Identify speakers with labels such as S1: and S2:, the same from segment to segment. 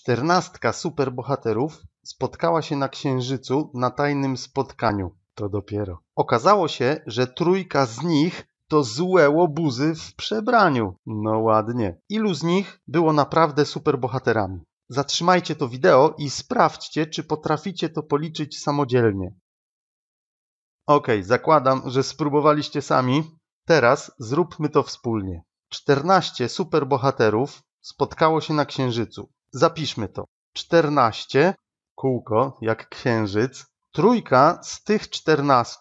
S1: Czternastka superbohaterów spotkała się na Księżycu na tajnym spotkaniu. To dopiero. Okazało się, że trójka z nich to złe łobuzy w przebraniu. No ładnie. Ilu z nich było naprawdę superbohaterami? Zatrzymajcie to wideo i sprawdźcie, czy potraficie to policzyć samodzielnie. Ok, zakładam, że spróbowaliście sami. Teraz zróbmy to wspólnie. 14 superbohaterów spotkało się na Księżycu. Zapiszmy to. 14, kółko, jak księżyc. Trójka z tych 14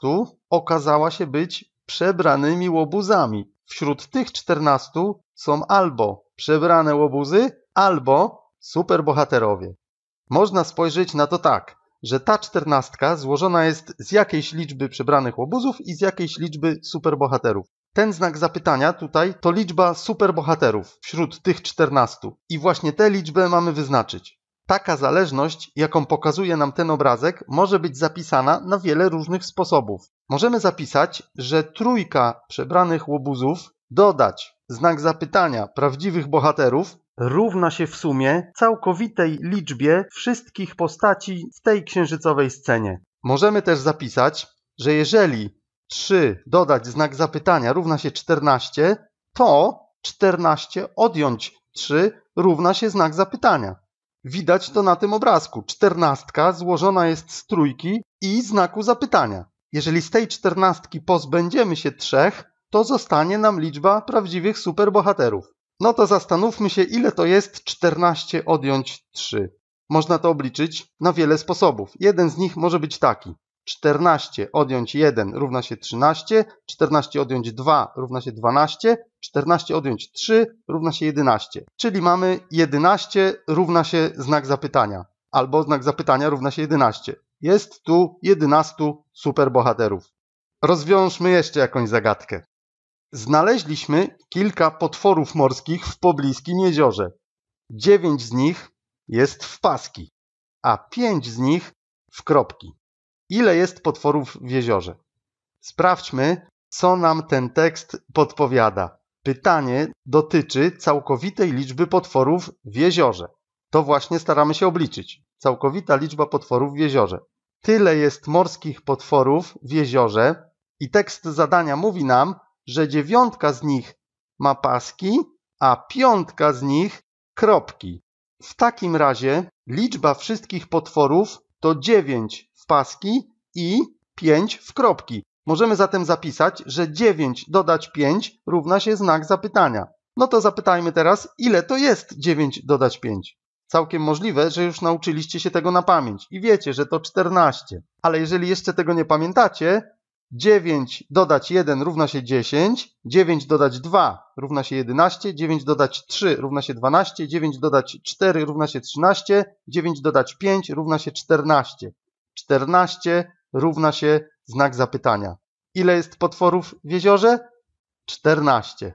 S1: okazała się być przebranymi łobuzami. Wśród tych 14 są albo przebrane łobuzy, albo superbohaterowie. Można spojrzeć na to tak, że ta czternastka złożona jest z jakiejś liczby przebranych łobuzów i z jakiejś liczby superbohaterów. Ten znak zapytania tutaj to liczba superbohaterów wśród tych 14 i właśnie tę liczbę mamy wyznaczyć. Taka zależność, jaką pokazuje nam ten obrazek, może być zapisana na wiele różnych sposobów. Możemy zapisać, że trójka przebranych łobuzów dodać znak zapytania prawdziwych bohaterów równa się w sumie całkowitej liczbie wszystkich postaci w tej księżycowej scenie. Możemy też zapisać, że jeżeli 3 dodać znak zapytania równa się 14, to 14 odjąć 3 równa się znak zapytania. Widać to na tym obrazku. Czternastka złożona jest z trójki i znaku zapytania. Jeżeli z tej czternastki pozbędziemy się trzech, to zostanie nam liczba prawdziwych superbohaterów. No to zastanówmy się, ile to jest 14 odjąć 3. Można to obliczyć na wiele sposobów. Jeden z nich może być taki. 14 odjąć 1 równa się 13, 14 odjąć 2 równa się 12, 14 odjąć 3 równa się 11. Czyli mamy 11 równa się znak zapytania, albo znak zapytania równa się 11. Jest tu 11 superbohaterów. Rozwiążmy jeszcze jakąś zagadkę. Znaleźliśmy kilka potworów morskich w pobliskim jeziorze. 9 z nich jest w paski, a 5 z nich w kropki ile jest potworów w jeziorze. Sprawdźmy, co nam ten tekst podpowiada. Pytanie dotyczy całkowitej liczby potworów w jeziorze. To właśnie staramy się obliczyć. Całkowita liczba potworów w jeziorze. Tyle jest morskich potworów w jeziorze i tekst zadania mówi nam, że dziewiątka z nich ma paski, a piątka z nich kropki. W takim razie liczba wszystkich potworów to dziewięć paski i 5 w kropki. Możemy zatem zapisać, że 9 dodać 5 równa się znak zapytania. No to zapytajmy teraz, ile to jest 9 dodać 5? Całkiem możliwe, że już nauczyliście się tego na pamięć i wiecie, że to 14. Ale jeżeli jeszcze tego nie pamiętacie, 9 dodać 1 równa się 10, 9 dodać 2 równa się 11, 9 dodać 3 równa się 12, 9 dodać 4 równa się 13, 9 dodać 5 równa się 14. 14 równa się znak zapytania. Ile jest potworów w jeziorze? 14.